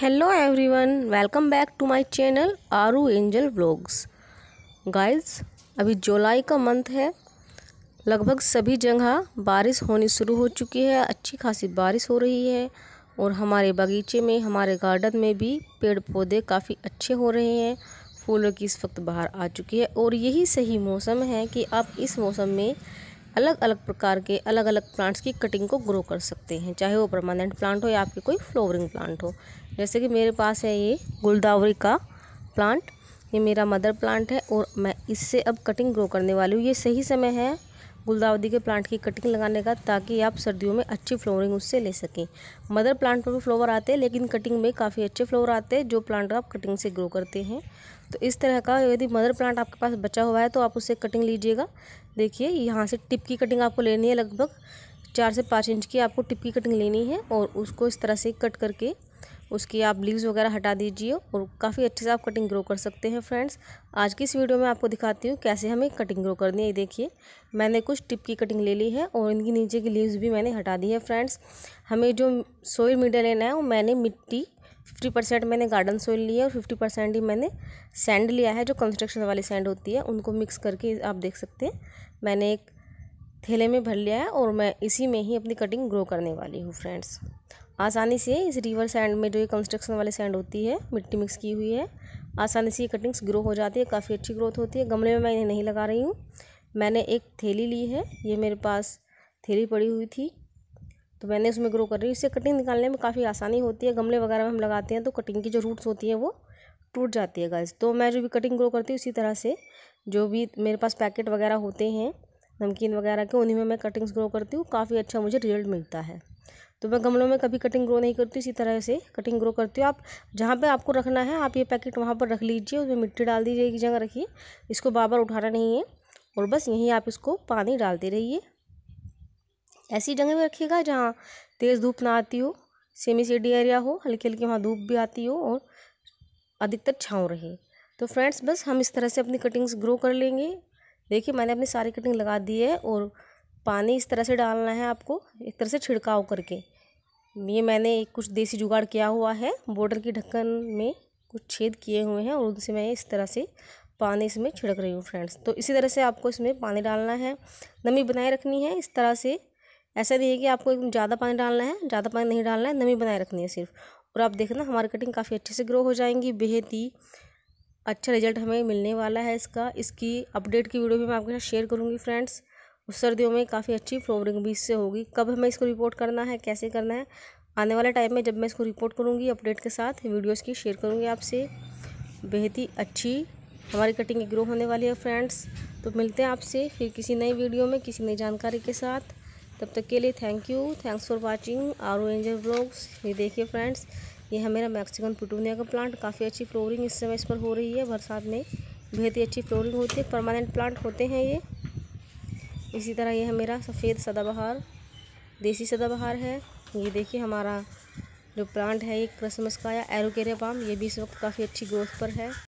hello everyone welcome back to my channel Aaru angel vlogs guys अभी जुलाई का month है लगभग सभी जगह बारिश होनी शुरू हो चुकी है अच्छी खासी बारिश हो रही है और हमारे बगीचे में हमारे गार्डन में भी पेड़ पौधे काफ़ी अच्छे हो रहे हैं फूलों की इस वक्त बाहर आ चुकी है और यही सही मौसम है कि आप इस मौसम में अलग अलग प्रकार के अलग अलग प्लांट्स की कटिंग को ग्रो कर सकते हैं चाहे वो परमानेंट प्लांट हो या आपके कोई फ्लोवरिंग प्लांट हो जैसे कि मेरे पास है ये गुलदावरी का प्लांट ये मेरा मदर प्लांट है और मैं इससे अब कटिंग ग्रो करने वाली हूँ ये सही समय है गुलदावरी के प्लांट की कटिंग लगाने का ताकि आप सर्दियों में अच्छी फ्लोरिंग उससे ले सकें मदर प्लांट पर भी फ्लोवर आते हैं लेकिन कटिंग में काफ़ी अच्छे फ्लोवर आते हैं जो प्लांट आप कटिंग से ग्रो करते हैं तो इस तरह का यदि मदर प्लांट आपके पास बचा हुआ है तो आप उससे कटिंग लीजिएगा देखिए यहाँ से टिप की कटिंग आपको लेनी है लगभग चार से पाँच इंच की आपको टिप की कटिंग लेनी है और उसको इस तरह से कट करके उसकी आप लीव्स वगैरह हटा दीजिए और काफ़ी अच्छे से आप कटिंग ग्रो कर सकते हैं फ्रेंड्स आज की इस वीडियो में आपको दिखाती हूँ कैसे हमें कटिंग ग्रो करनी है देखिए मैंने कुछ टिप की कटिंग ले ली है और इनके नीचे की लीव्स भी मैंने हटा दी है फ्रेंड्स हमें जो सोयल मीडिया लेना है वो मैंने मिट्टी फिफ्टी परसेंट मैंने गार्डन सोइल लिया और फिफ्टी परसेंट ही मैंने सैंड लिया है जो कंस्ट्रक्शन वाली सैंड होती है उनको मिक्स करके आप देख सकते हैं मैंने एक थैले में भर लिया है और मैं इसी में ही अपनी कटिंग ग्रो करने वाली हूँ फ्रेंड्स आसानी से इस रिवर सैंड में जो ये कंस्ट्रक्शन वाली सैंड होती है मिट्टी मिक्स की हुई है आसानी से ये कटिंग्स ग्रो हो जाती है काफ़ी अच्छी ग्रोथ होती है गमले में मैं इन्हें नहीं लगा रही हूँ मैंने एक थैली ली है ये मेरे पास थैली पड़ी हुई थी तो मैंने उसमें ग्रो कर रही हूँ इससे कटिंग निकालने में काफ़ी आसानी होती है गमले वगैरह में हम लगाते हैं तो कटिंग की जो रूट्स होती हैं वो टूट जाती है गाइस तो मैं जो भी कटिंग ग्रो करती हूँ उसी तरह से जो भी मेरे पास पैकेट वगैरह होते हैं नमकीन वगैरह के उन्हीं में मैं कटिंग्स ग्रो करती हूँ काफ़ी अच्छा मुझे रिजल्ट मिलता है तो मैं गमलों में कभी कटिंग ग्रो नहीं करती इसी तरह से कटिंग ग्रो करती हूँ आप जहाँ पे आपको रखना है आप ये पैकेट वहाँ पर रख लीजिए उसमें मिट्टी डाल दीजिए एक जगह रखिए इसको बार बार उठाना नहीं है और बस यहीं आप इसको पानी डालते रहिए ऐसी जगह में रखिएगा जहाँ तेज़ धूप ना आती हो सेमी सीडी एरिया हो हल्की हल्की वहाँ धूप भी आती हो और अधिकतर छाँव रहे तो फ्रेंड्स बस हम इस तरह से अपनी कटिंग्स ग्रो कर लेंगे देखिए मैंने अपनी सारी कटिंग लगा दी है और पानी इस तरह से डालना है आपको एक तरह से छिड़काव करके ये मैंने एक कुछ देसी जुगाड़ किया हुआ है बॉर्डर की ढक्कन में कुछ छेद किए हुए हैं और उनसे मैं इस तरह से पानी इसमें छिड़क रही हूँ फ्रेंड्स तो इसी तरह से आपको इसमें पानी डालना है नमी बनाए रखनी है इस तरह से ऐसा नहीं है कि आपको ज़्यादा पानी डालना है ज़्यादा पानी नहीं डालना है नमी बनाए रखनी है सिर्फ और आप देखना हमारी कटिंग काफ़ी अच्छे से ग्रो हो जाएंगी बेहद ही अच्छा रिजल्ट हमें मिलने वाला है इसका इसकी अपडेट की वीडियो भी मैं आपके साथ शेयर करूँगी फ्रेंड्स उस सर्दियों में काफ़ी अच्छी फ्लोवरिंग भी इससे होगी कब हमें इसको रिपोर्ट करना है कैसे करना है आने वाले टाइम में जब मैं इसको रिपोर्ट करूँगी अपडेट के साथ वीडियोज़ की शेयर करूँगी आपसे बेहद ही अच्छी हमारी कटिंग ग्रो होने वाली है फ्रेंड्स तो मिलते हैं आपसे फिर किसी नई वीडियो में किसी नई जानकारी के साथ तब तक के लिए thank you thanks for watching Aaru angel blogs ये देखिए फ्रेंड्स ये है मेरा मैक्सिकन पिटूनिया का प्लांट काफ़ी अच्छी फ्लोरिंग इस समय इस पर हो रही है बरसात में बेहद ही अच्छी फ्लोरिंग होती है परमानेंट प्लांट होते हैं ये इसी तरह यह है मेरा सफ़ेद सदाबहार देसी सदाबहार है ये देखिए हमारा जो प्लांट है ये क्रिसमस का या एरोकेरिया पाम ये भी इस वक्त काफ़ी अच्छी ग्रोथ पर है